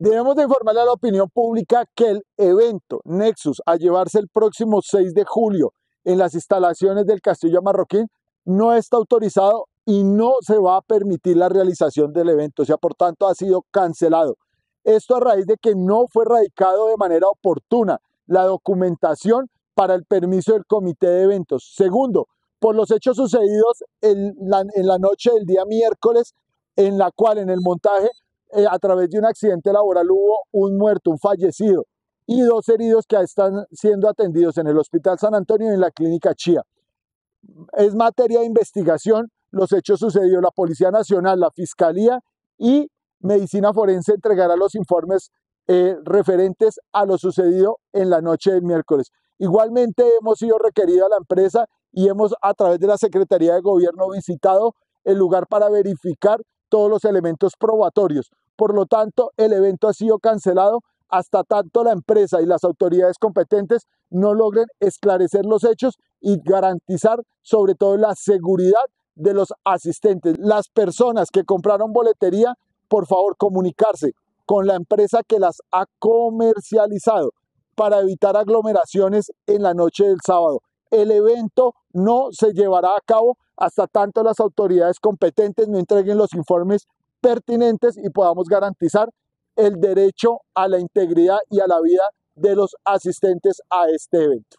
Debemos de informarle a la opinión pública que el evento Nexus a llevarse el próximo 6 de julio en las instalaciones del Castillo Marroquín no está autorizado y no se va a permitir la realización del evento, o sea, por tanto ha sido cancelado. Esto a raíz de que no fue radicado de manera oportuna la documentación para el permiso del comité de eventos. Segundo, por los hechos sucedidos en la noche del día miércoles, en la cual en el montaje eh, a través de un accidente laboral hubo un muerto, un fallecido y dos heridos que están siendo atendidos en el Hospital San Antonio y en la Clínica Chía. Es materia de investigación. Los hechos sucedidos. La Policía Nacional, la Fiscalía y Medicina Forense entregará los informes eh, referentes a lo sucedido en la noche del miércoles. Igualmente hemos sido requeridos a la empresa y hemos a través de la Secretaría de Gobierno visitado el lugar para verificar todos los elementos probatorios. Por lo tanto, el evento ha sido cancelado hasta tanto la empresa y las autoridades competentes no logren esclarecer los hechos y garantizar sobre todo la seguridad de los asistentes. Las personas que compraron boletería, por favor, comunicarse con la empresa que las ha comercializado para evitar aglomeraciones en la noche del sábado el evento no se llevará a cabo hasta tanto las autoridades competentes no entreguen los informes pertinentes y podamos garantizar el derecho a la integridad y a la vida de los asistentes a este evento.